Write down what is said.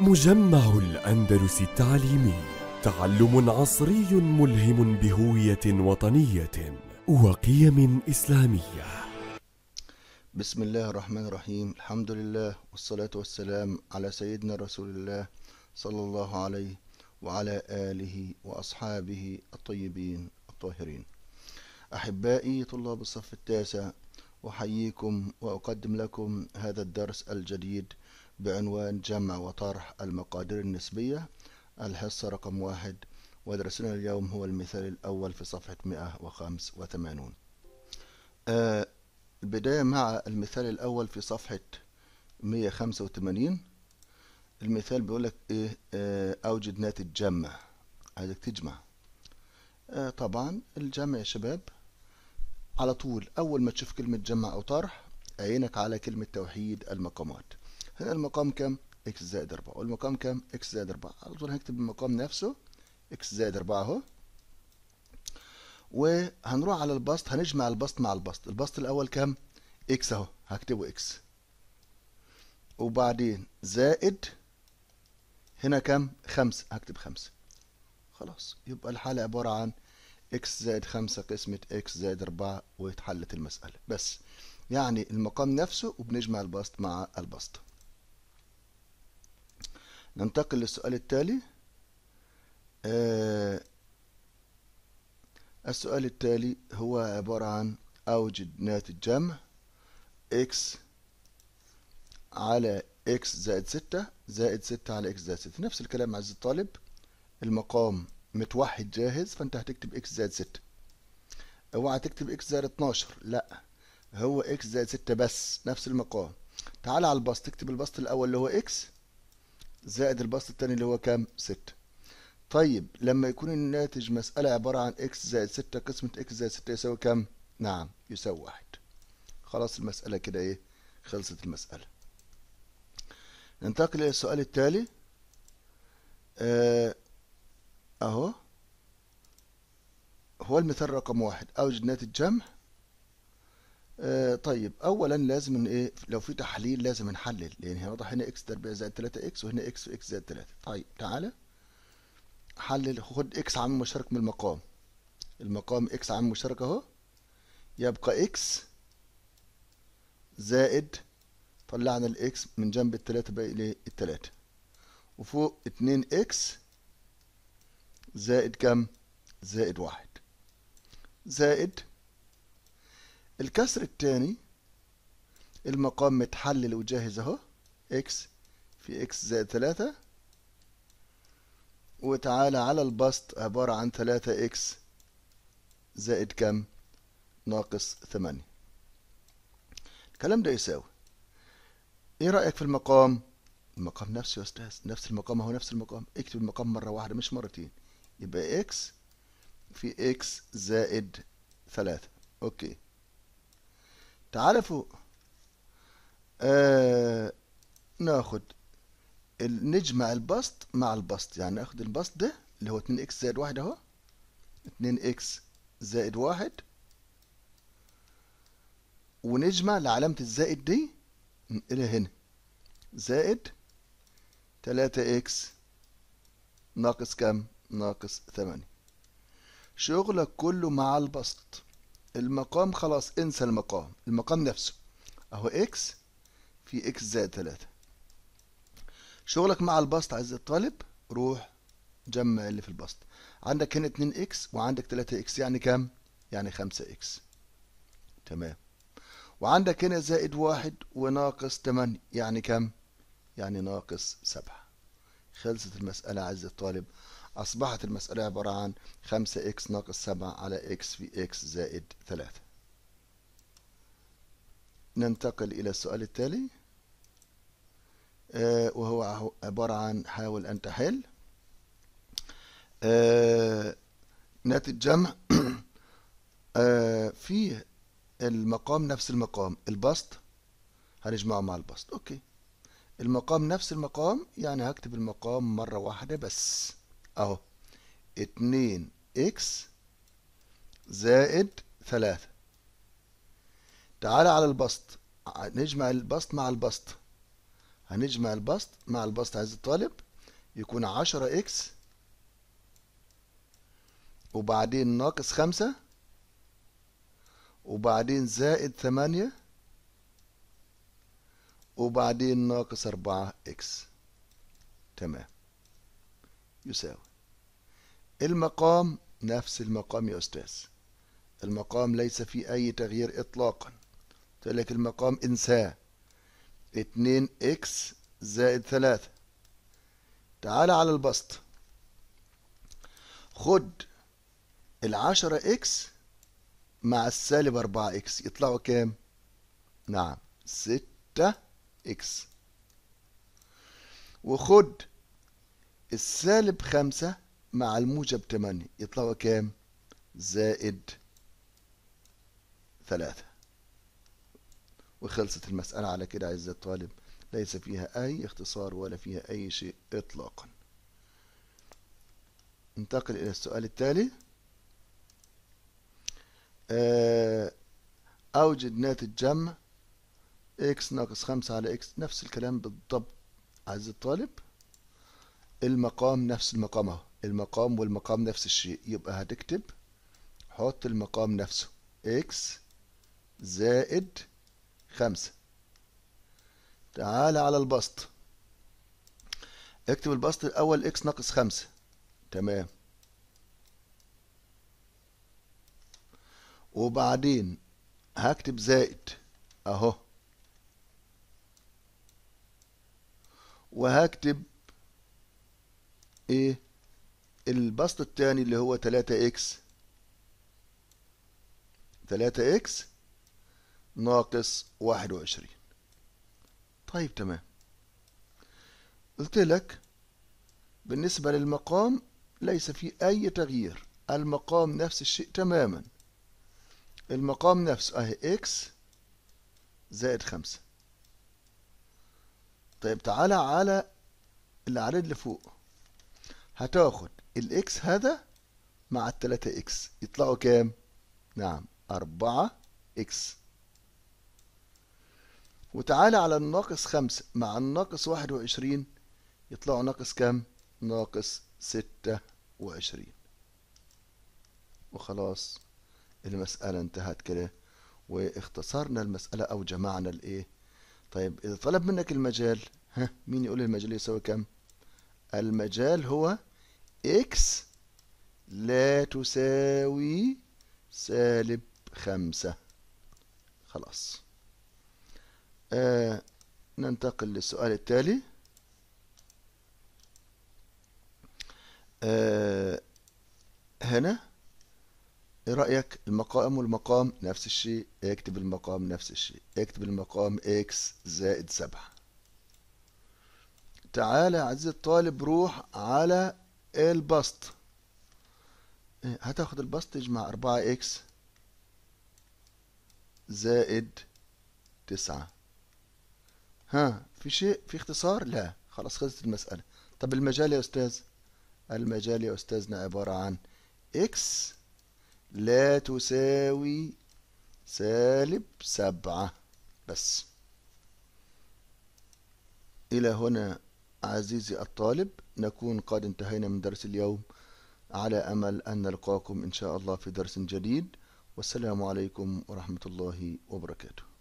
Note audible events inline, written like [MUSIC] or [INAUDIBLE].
مجمع الأندلس التعليمي تعلم عصري ملهم بهوية وطنية وقيم إسلامية بسم الله الرحمن الرحيم الحمد لله والصلاة والسلام على سيدنا رسول الله صلى الله عليه وعلى آله وأصحابه الطيبين الطاهرين أحبائي طلاب الصف التاسع أحييكم وأقدم لكم هذا الدرس الجديد بعنوان جمع وطرح المقادير النسبية الحصة رقم واحد ودرسنا اليوم هو المثال الأول في صفحة 185 آه البداية مع المثال الأول في صفحة 185 المثال بيقول لك إيه آه أوجد ناتج جمع عايزك تجمع آه طبعا الجمع يا شباب على طول أول ما تشوف كلمة جمع أو طرح عينك على كلمة توحيد المقامات هنا المقام كام اكس زائد 4 والمقام كام اكس زائد 4 على طول هنكتب المقام نفسه اكس زائد 4 اهو وهنروح على البسط هنجمع البسط مع البسط البسط الاول كام اكس اهو هكتبه اكس وبعدين زائد هنا كام خمسة هكتب خمسة خلاص يبقى الحالة عبارة عن اكس زائد خمسة قسمة اكس زائد أربعة واتحلت المسألة بس يعني المقام نفسه وبنجمع البسط مع البسط ننتقل للسؤال التالي آه، السؤال التالي هو عبارة عن أوجد ناتج جمع x على x زائد 6 زائد 6 على x زائد 6 نفس الكلام عز الطالب المقام متوحد جاهز فأنت هتكتب x زائد 6 اوعى تكتب x زائد 12 لا هو x زائد 6 بس نفس المقام تعال على البسط تكتب البسط الأول اللي هو x زائد البسط الثاني اللي هو كام 6 طيب لما يكون الناتج مسألة عبارة عن x زائد 6 قسمة x زائد 6 يساوي كام نعم يساوي 1 خلاص المسألة كده ايه خلصت المسألة ننتقل إلى السؤال التالي آه، أهو هو المثال رقم واحد أوجد ناتج جمع آه آه طيب اولا لازم ان ايه لو في تحليل لازم نحلل لان هنا واضح هنا اكس تربيع زائد 3 اكس وهنا اكس اكس زائد 3 طيب تعالى حلل خد اكس عامل مشترك من المقام المقام اكس عامل مشترك اهو يبقى اكس زائد طلعنا الاكس من جنب التلاتة باقي ليه التلاتة وفوق اتنين اكس زائد كم زائد واحد زائد الكسر الثاني المقام متحلل وجاهز اهو اكس في اكس زائد ثلاثة وتعالى على البسط عبارة عن ثلاثة اكس زائد كم ناقص ثمانية الكلام ده يساوي ايه رأيك في المقام المقام نفسه يا استاذ نفس المقام اهو نفس المقام اكتب المقام مرة واحدة مش مرتين يبقى اكس في اكس زائد ثلاثة اوكي تعال فوق آه ناخد نجمع البسط مع البسط يعني ناخد البسط ده اللي هو 2 x زائد واحد اهو 2 x زائد واحد ونجمع لعلامة الزائد دي إلى هنا زائد 3 3x ناقص كام؟ ناقص 8 شغلك كله مع البسط المقام خلاص انسى المقام المقام نفسه اهو اكس في اكس زائد 3 شغلك مع البسط عايز الطالب روح جمع اللي في البسط عندك هنا 2 اكس وعندك 3 اكس يعني كام يعني 5 اكس تمام وعندك هنا زائد واحد وناقص 8 يعني كام يعني ناقص 7 خلصت المسألة عز الطالب أصبحت المسألة عبارة عن 5x ناقص 7 على x في x زائد 3 ننتقل إلى السؤال التالي آه وهو عبارة عن حاول أن تحل آه ناتج جمع [COUGHS] آه في المقام نفس المقام البسط هنجمعه مع البسط أوكي المقام نفس المقام يعني هكتب المقام مرة واحدة بس اهو اتنين اكس زائد ثلاثة تعالى على البسط نجمع البسط مع البسط هنجمع البسط مع البسط عايز الطالب يكون عشرة اكس وبعدين ناقص خمسة وبعدين زائد ثمانية وبعدين ناقص أربعة إكس تمام يساوي المقام نفس المقام يا أستاذ المقام ليس فيه أي تغيير إطلاقا تقول لك المقام انساه 2 إكس زائد ثلاثة تعال على البسط خد العشرة إكس مع السالب أربعة إكس يطلعوا كام؟ نعم ستة إكس وخد السالب خمسة مع الموجب 8 يطلعوا كام زائد 3 وخلصت المسألة على كده عزيزي الطالب ليس فيها أي اختصار ولا فيها أي شيء إطلاقا ننتقل إلى السؤال التالي آه، أوجد ناتج جمع x ناقص خمسة على x نفس الكلام بالضبط عزيزي الطالب المقام نفس المقام اهو المقام والمقام نفس الشيء يبقى هتكتب حط المقام نفسه x زائد خمسة تعال على البسط اكتب البسط الأول x ناقص خمسة تمام وبعدين هكتب زائد اهو وهكتب ايه البسط الثاني اللي هو 3x 3x ناقص 21 طيب تمام قلت لك بالنسبة للمقام ليس في أي تغيير المقام نفس الشيء تماما المقام نفسه أهي x زائد 5 طيب تعالى على العدد اللي فوق هتاخد الاكس هذا مع التلاتة اكس يطلعوا كام؟ نعم أربعة اكس وتعالى على الناقص خمسة مع الناقص واحد وعشرين يطلعوا ناقص كام؟ ناقص ستة وعشرين وخلاص المسألة انتهت كده واختصرنا المسألة أو جمعنا الإيه؟ طيب إذا طلب منك المجال ها مين يقول المجال يساوي كام؟ المجال هو x لا تساوي سالب خمسة خلاص آه ننتقل للسؤال التالي آه هنا ايه رأيك المقام والمقام نفس الشيء اكتب المقام نفس الشيء اكتب المقام اكس زائد سبعة تعالى عزيزي الطالب روح على البسط إيه، هتاخد البسط تجمع 4 اكس زائد 9 ها في شيء في اختصار لا خلاص خلصت المسألة طب المجال يا أستاذ المجال يا أستاذنا عبارة عن اكس لا تساوي سالب سبعة بس إلى هنا عزيزي الطالب نكون قد انتهينا من درس اليوم على أمل أن نلقاكم إن شاء الله في درس جديد والسلام عليكم ورحمة الله وبركاته